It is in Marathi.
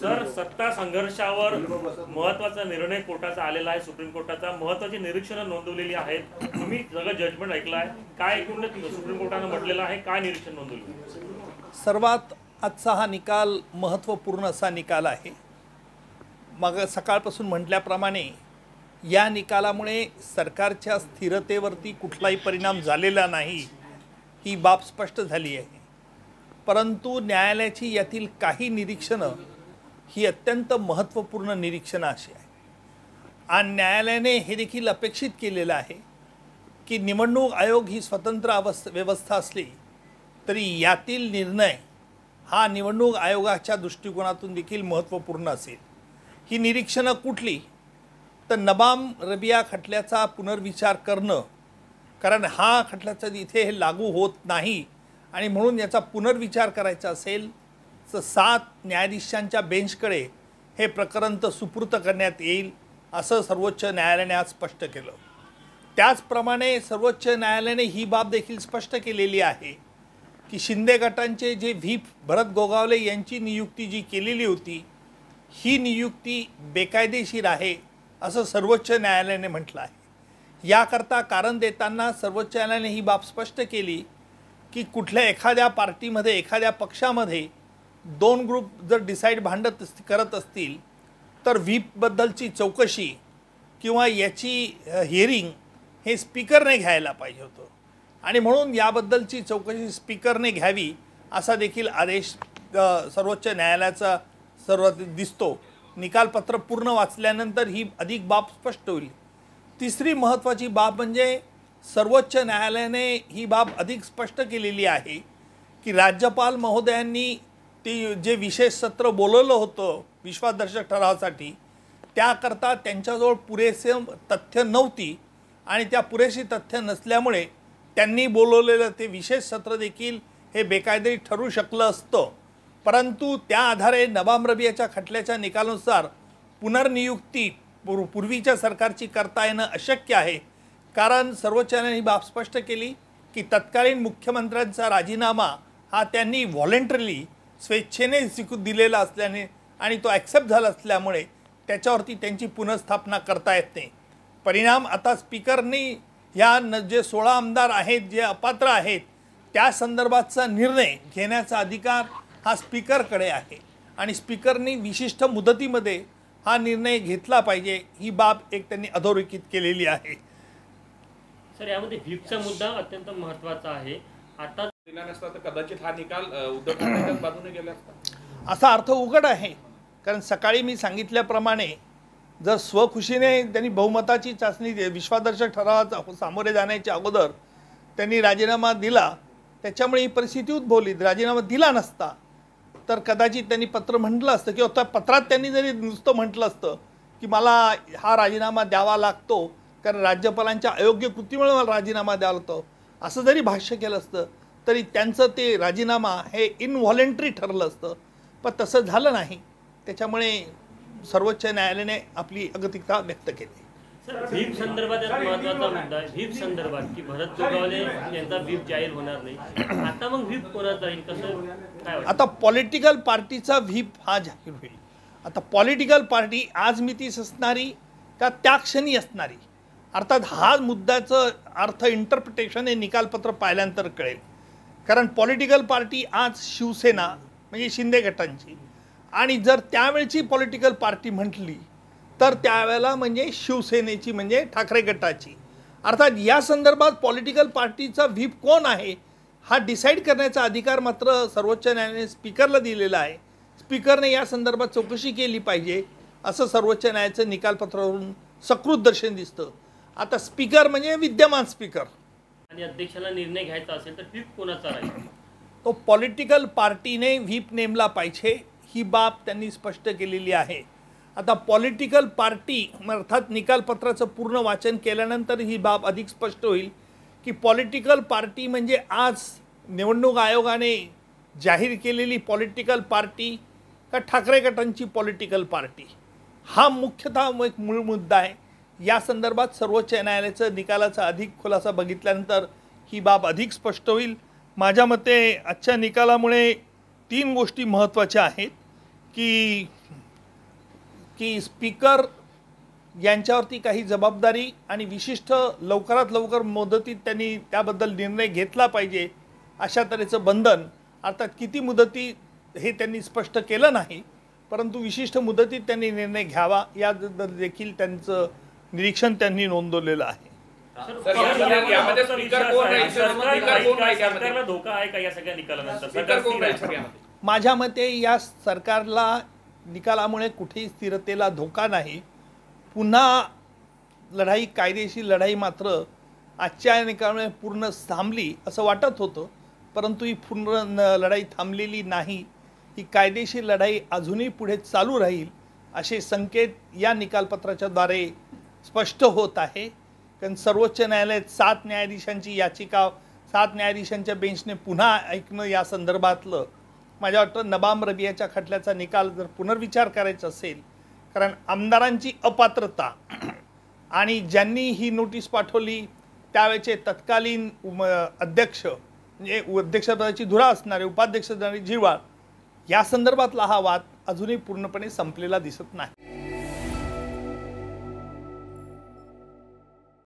सर सत्ता संघर्षावर महत्वाचा निर्णय कोर्टाचा आलेला आहे सुप्रीम कोर्टाचा महत्वाची निरीक्षणं नोंदवलेली आहेत तुम्ही सगळं जजमेंट आहे काय ऐकून सुप्रीम कोर्टानं म्हटलेलं आहे काय निरीक्षण नोंदवलं सर्वात आजचा हा निकाल महत्त्वपूर्ण असा निकाल आहे मग सकाळपासून म्हटल्याप्रमाणे या निकालामुळे सरकारच्या स्थिरतेवरती कुठलाही परिणाम झालेला नाही ही बाब स्पष्ट झाली आहे परंतु न्यायालयाची यातील काही निरीक्षणं ही अत्यंत महत्त्वपूर्ण निरीक्षणं अशी आहे आणि न्यायालयाने हे देखील अपेक्षित केलेलं आहे की निवडणूक आयोग ही स्वतंत्र अवस्थ व्यवस्था असली तरी यातील निर्णय हा निवडणूक आयोगाच्या दृष्टिकोनातून देखील महत्त्वपूर्ण असेल ही निरीक्षणं कुठली तर नबाम रबिया खटल्याचा पुनर्विचार करणं कारण हा खटल्याचं इथे हे लागू होत नाही आणि म्हणून याचा पुनर्विचार करायचा असेल सात न्यायाधीशांच्या बेंचकडे हे प्रकरण तर सुपूर्त करण्यात येईल असं सर्वोच्च न्यायालयाने आज स्पष्ट केलं त्याचप्रमाणे सर्वोच्च न्यायालयाने ही बाब देखील स्पष्ट केलेली आहे की शिंदे गटांचे जे व्हीप भरत गोगावले यांची नियुक्ती जी केलेली होती ही नियुक्ती बेकायदेशीर आहे असं सर्वोच्च न्यायालयाने म्हटलं आहे याकरता कारण देताना सर्वोच्च न्यायालयाने ही बाब स्पष्ट केली की कुठल्या एखाद्या पार्टीमध्ये एखाद्या पक्षामध्ये दोन ग्रुप जर डिसाईड भांडत करत असतील तर व्हीपबद्दलची चौकशी किंवा याची हिअरिंग हे स्पीकरने घ्यायला पाहिजे होतं आणि म्हणून याबद्दलची चौकशी स्पीकरने घ्यावी असा देखील आदेश सर्वोच्च न्यायालयाचा सर्व दिसतो निकालपत्र पूर्ण वाचल्यानंतर ही अधिक बाब स्पष्ट होईल तिसरी महत्त्वाची बाब म्हणजे सर्वोच्च न्यायालयाने ही बाब अधिक स्पष्ट केलेली आहे की राज्यपाल महोदयांनी ती जे विशेष सत्र बोलवलं होतं विश्वासदर्शक ठरावासाठी त्याकरता त्यांच्याजवळ पुरेसे तथ्य नव्हती आणि त्या पुरेशी तथ्य नसल्यामुळे त्यांनी बोलवलेलं ते विशेष सत्र देखील हे बेकायदेशीर ठरू शकलं असतं परंतु त्या आधारे नवाम रबियाच्या खटल्याच्या निकालानुसार पुनर्नियुक्ती पूर पूर्वीच्या सरकारची करता येणं अशक्य आहे कारण सर्वोच्च न्यायालयाने ही बाब स्पष्ट केली की तत्कालीन मुख्यमंत्र्यांचा राजीनामा हा त्यांनी व्हॉलेंटरली स्वेच्छेने स्वीकृत दिलेला असल्याने आणि तो ॲक्सेप्ट झाला असल्यामुळे त्याच्यावरती त्यांची पुनर्स्थापना करता येत नाही परिणाम आता स्पीकरनी ह्या न जे सोळा आमदार आहेत जे अपात्र आहेत त्या संदर्भातचा निर्णय घेण्याचा अधिकार हा स्पीकरकडे आहे आणि स्पीकरनी विशिष्ट मुदतीमध्ये हा निर्णय घेतला पाहिजे ही बाब एक त्यांनी अधोरेखित केलेली आहे सर यामध्ये व्हीपचा मुद्दा अत्यंत महत्त्वाचा आहे आता कदाचित हा निकाल असा अर्थ उघड आहे कारण सकाळी मी सांगितल्याप्रमाणे जर स्वखुशीने त्यांनी बहुमताची चाचणी विश्वादर्शक ठरावाचा हो-, सामोरे जाण्याच्या अगोदर त्यांनी राजीनामा दिला त्याच्यामुळे ही परिस्थिती उद्भवली राजीनामा दिला नसता तर कदाचित त्यांनी पत्र म्हटलं असतं किंवा त्या पत्रात त्यांनी जरी नुसतं म्हटलं असतं की मला हा राजीनामा द्यावा लागतो कारण राज्यपालांच्या अयोग्य कृतीमुळे मला राजीनामा द्यावा लागतो असं जरी भाष्य केलं असतं तरी त्यांचं ते राजीनामा हे इनव्हॉलेंटरी ठरलं असतं पण तसं झालं नाही त्याच्यामुळे सर्वोच्च न्यायालयाने आपली अगतिकता व्यक्त केली मुद्दा आहे व्हीप संदर्भात की व्हीप जाहीर होणार नाही आता मग व्हीप जाईल कसं आता पॉलिटिकल पार्टीचा व्हीप हा जाहीर होईल आता पॉलिटिकल पार्टी आज मितीस असणारी का त्या क्षणी असणारी अर्थात हा मुद्द्याचं अर्थ इंटरप्रिटेशन हे निकालपत्र पाहिल्यानंतर कळेल कारण पॉलिटिकल पार्टी आज शिवसेना म्हणजे शिंदे गटांची आणि जर त्यावेळची पॉलिटिकल पार्टी म्हटली तर त्यावेळेला म्हणजे शिवसेनेची म्हणजे ठाकरे गटाची अर्थात या संदर्भात पॉलिटिकल पार्टीचा व्हीप कोण आहे हा डिसाईड करण्याचा अधिकार मात्र सर्वोच्च न्यायालयाने स्पीकरला दिलेला आहे स्पीकरने या संदर्भात चौकशी केली पाहिजे असं सर्वोच्च न्यायालयाचं निकालपत्रावरून सकृत दर्शन दिसतं आता स्पीकर म्हणजे विद्यमान स्पीकर आणि अध्यक्षाला निर्णय घ्यायचा असेल तर व्हीप कोणाचा राहील तो पॉलिटिकल पार्टीने व्हीप नेमला पाहिजे ही बाब त्यांनी स्पष्ट केलेली आहे आता पॉलिटिकल पार्टी अर्थात निकालपत्राचं पूर्ण वाचन केल्यानंतर ही बाब अधिक स्पष्ट होईल की पॉलिटिकल पार्टी म्हणजे आज निवडणूक आयोगाने जाहीर केलेली पॉलिटिकल पार्टी का ठाकरे गटांची पॉलिटिकल पार्टी हा मुख्यतः एक मूळ मुद्दा आहे या संदर्भात सर्वोच्च न्यायालयाचं निकालाचा अधिक खुलासा बघितल्यानंतर ही बाब अधिक स्पष्ट होईल माझ्या मते आजच्या निकालामुळे तीन गोष्टी महत्त्वाच्या आहेत की की स्पीकर यांच्यावरती काही जबाबदारी आणि विशिष्ट लवकरात लवकर मुदतीत त्यांनी त्याबद्दल निर्णय घेतला पाहिजे अशा तऱ्हेचं बंधन अर्थात किती मुदती हे त्यांनी स्पष्ट केलं नाही परंतु विशिष्ट मुदतीत त्यांनी निर्णय घ्यावा याबद्दल देखील त्यांचं निरीक्षण त्यांनी नोंदवलेलं आहे माझ्या मते या सरकारला निकालामुळे कुठेही स्थिरतेला धोका नाही पुन्हा लढाई कायदेशीर लढाई मात्र आजच्या निकालामुळे पूर्ण थांबली असं वाटत होतं परंतु ही पूर्ण लढाई थांबलेली नाही ही कायदेशीर लढाई अजूनही पुढे चालू राहील असे संकेत या निकालपत्राच्याद्वारे स्पष्ट होत आहे कारण सर्वोच्च न्यायालयात सात न्यायाधीशांची याचिका सात न्यायाधीशांच्या बेंचने पुन्हा ऐकणं या संदर्भातलं माझ्या वाटतं नबाम रबियाच्या खटल्याचा निकाल जर पुनर्विचार करायचा असेल कारण आमदारांची अपात्रता आणि ज्यांनी ही नोटीस पाठवली त्यावेळेचे तत्कालीन अध्यक्ष म्हणजे अध्यक्षपदाची धुरा असणारे उपाध्यक्ष असणारे जिवाळ या संदर्भातला हा वाद अजूनही पूर्णपणे संपलेला दिसत नाही